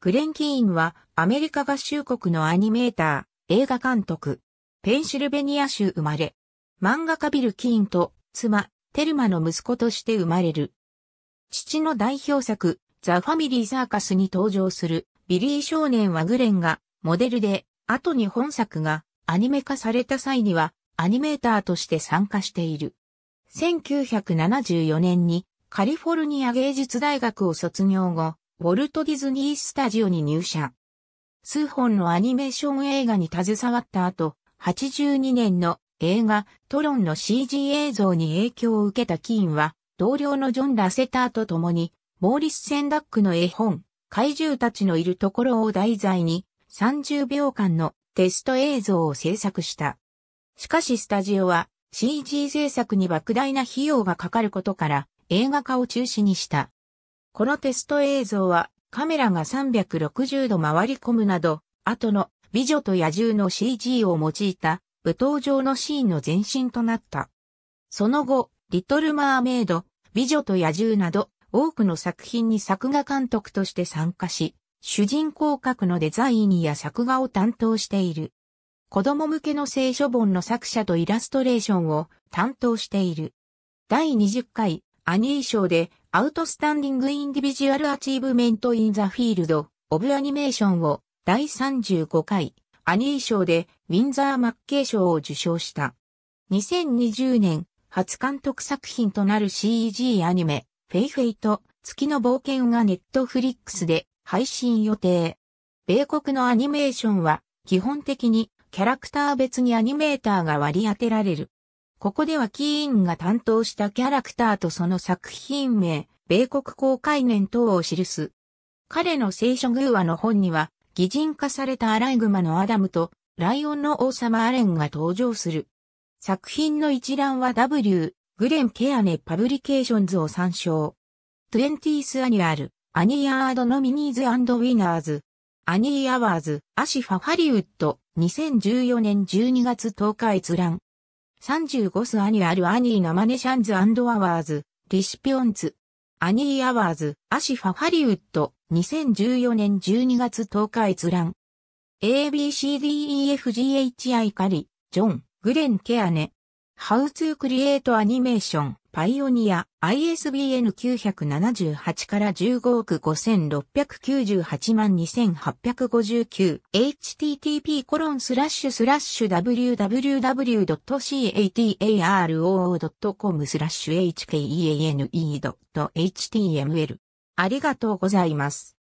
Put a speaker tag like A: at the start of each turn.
A: グレン・キーンはアメリカ合衆国のアニメーター、映画監督、ペンシルベニア州生まれ、漫画家ビル・キーンと妻、テルマの息子として生まれる。父の代表作、ザ・ファミリー・サーカスに登場するビリー少年はグレンがモデルで、後に本作がアニメ化された際にはアニメーターとして参加している。1974年にカリフォルニア芸術大学を卒業後、ウォルト・ディズニー・スタジオに入社。数本のアニメーション映画に携わった後、82年の映画トロンの CG 映像に影響を受けたキーンは、同僚のジョン・ラセターと共に、モーリス・センダックの絵本、怪獣たちのいるところを題材に、30秒間のテスト映像を制作した。しかしスタジオは CG 制作に莫大な費用がかかることから映画化を中止にした。このテスト映像はカメラが360度回り込むなど、後の美女と野獣の CG を用いた舞踏上のシーンの前身となった。その後、リトル・マーメイド、美女と野獣など多くの作品に作画監督として参加し、主人公格のデザインや作画を担当している。子供向けの聖書本の作者とイラストレーションを担当している。第20回アニー賞でアウトスタンディング・インディビジュアル・アチーブメント・イン・ザ・フィールド・オブ・アニメーションを第35回アニー賞でウィンザー・マッケー賞を受賞した。2020年初監督作品となる CEG アニメフェイフェイと月の冒険がネットフリックスで配信予定。米国のアニメーションは基本的にキャラクター別にアニメーターが割り当てられる。ここではキーンが担当したキャラクターとその作品名、米国公開年等を記す。彼の聖書偶話の本には、擬人化されたアライグマのアダムと、ライオンの王様アレンが登場する。作品の一覧は W、グレン・ケアネ・パブリケーションズを参照。20th アニュアル、アニーアード・ノミニーズ・アンド・ウィナーズ。アニー・アワーズ、アシファ・ハリウッド、2014年12月10日閲覧。35スアニアルアニーナマネシャンズアワーズ、リシピオンツ。アニーアワーズ、アシファハリウッド、2014年12月10日閲覧。ABCDEFGHI カリ、ジョン、グレン・ケアネ。How to create animation パイオニア ISBN 978から15億5698万 2859http コロンスラッシュスラッシュ www.cataroo.com スラッシュ hkeane.html ありがとうございます。